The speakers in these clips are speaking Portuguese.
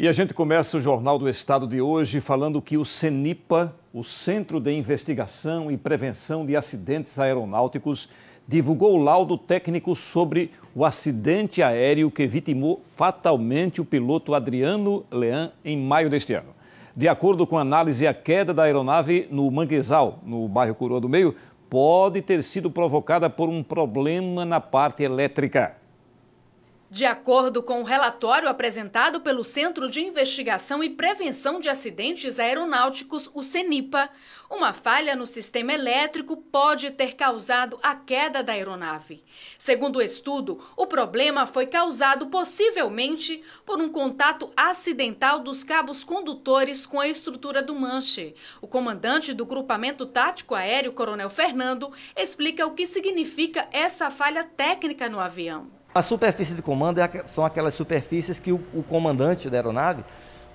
E a gente começa o Jornal do Estado de hoje falando que o CENIPA, o Centro de Investigação e Prevenção de Acidentes Aeronáuticos, divulgou o laudo técnico sobre o acidente aéreo que vitimou fatalmente o piloto Adriano Leão em maio deste ano. De acordo com a análise, a queda da aeronave no Manguezal, no bairro Coroa do Meio, pode ter sido provocada por um problema na parte elétrica. De acordo com o um relatório apresentado pelo Centro de Investigação e Prevenção de Acidentes Aeronáuticos, o CENIPA, uma falha no sistema elétrico pode ter causado a queda da aeronave. Segundo o estudo, o problema foi causado possivelmente por um contato acidental dos cabos condutores com a estrutura do manche. O comandante do Grupamento Tático Aéreo, Coronel Fernando, explica o que significa essa falha técnica no avião a superfície de comando é, são aquelas superfícies que o, o comandante da aeronave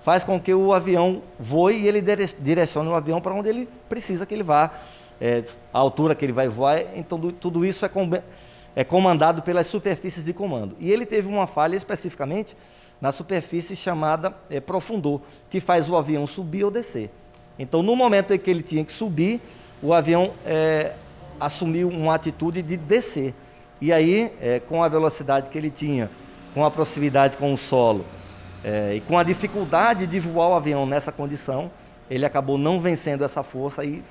faz com que o avião voe e ele direcione o avião para onde ele precisa que ele vá, é, a altura que ele vai voar. Então, do, tudo isso é, com, é, comandado pelas superfícies de comando. E ele teve uma falha especificamente na superfície chamada é, profundor, que faz o avião subir ou descer. Então, no momento em que ele tinha que subir, o avião é, assumiu uma atitude de descer. E aí, é, com a velocidade que ele tinha, com a proximidade com o solo é, e com a dificuldade de voar o avião nessa condição, ele acabou não vencendo essa força e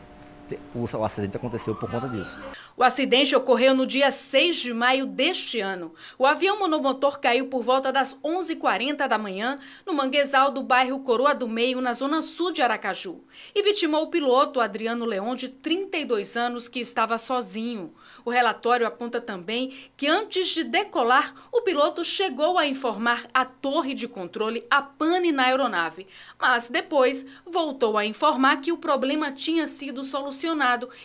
o, acidente aconteceu por conta disso. O acidente ocorreu no dia 6 de maio deste ano. O avião monomotor caiu por volta das 11h40 da manhã no manguezal do bairro Coroa do Meio, na zona sul de Aracaju, e vitimou o piloto Adriano Leão de 32 anos, que estava sozinho. O relatório aponta também que antes de decolar, o piloto chegou a informar a torre de controle a pane na aeronave, mas depois voltou a informar que o problema tinha sido solucionado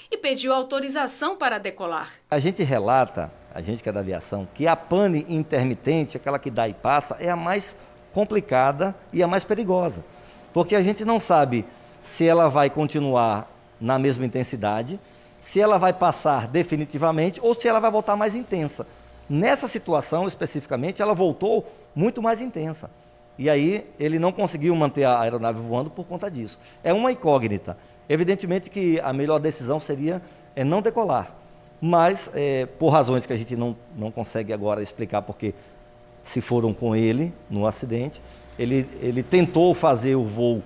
e pediu autorização para decolar. A gente relata, a gente que é da aviação, que a pane intermitente, aquela que dá e passa, é a mais complicada e a mais perigosa. Porque a gente não sabe se ela vai continuar na mesma intensidade, se ela vai passar definitivamente ou se ela vai voltar mais intensa. Nessa situação especificamente, ela voltou muito mais intensa. E aí ele não conseguiu manter a aeronave voando por conta disso. É uma incógnita. Evidentemente que a melhor decisão seria é, não decolar, mas é, por razões que a gente não, não consegue agora explicar, porque se foram com ele no acidente, ele, ele tentou fazer o voo,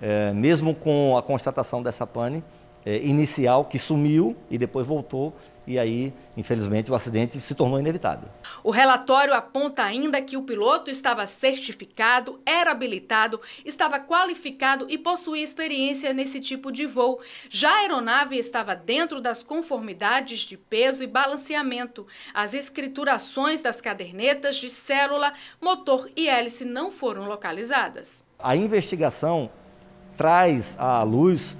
é, mesmo com a constatação dessa pane é, inicial, que sumiu e depois voltou, e aí, infelizmente, o acidente se tornou inevitável. O relatório aponta ainda que o piloto estava certificado, era habilitado, estava qualificado e possuía experiência nesse tipo de voo. Já a aeronave estava dentro das conformidades de peso e balanceamento. As escriturações das cadernetas de célula, motor e hélice não foram localizadas. A investigação traz à luz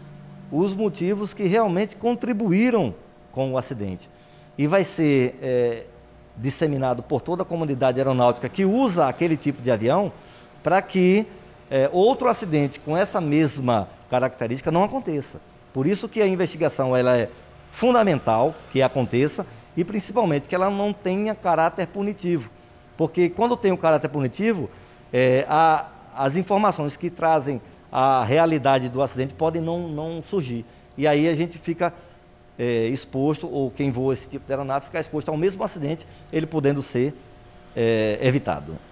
os motivos que realmente contribuíram com o acidente. E vai ser é, disseminado por toda a comunidade aeronáutica que usa aquele tipo de avião para que é, outro acidente com essa mesma característica não aconteça. Por isso que a investigação ela é fundamental que aconteça e principalmente que ela não tenha caráter punitivo. Porque quando tem o um caráter punitivo, é, a, as informações que trazem a realidade do acidente podem não, não surgir. E aí a gente fica é, exposto, ou quem voa esse tipo de aeronave ficar exposto ao mesmo acidente, ele podendo ser é, evitado.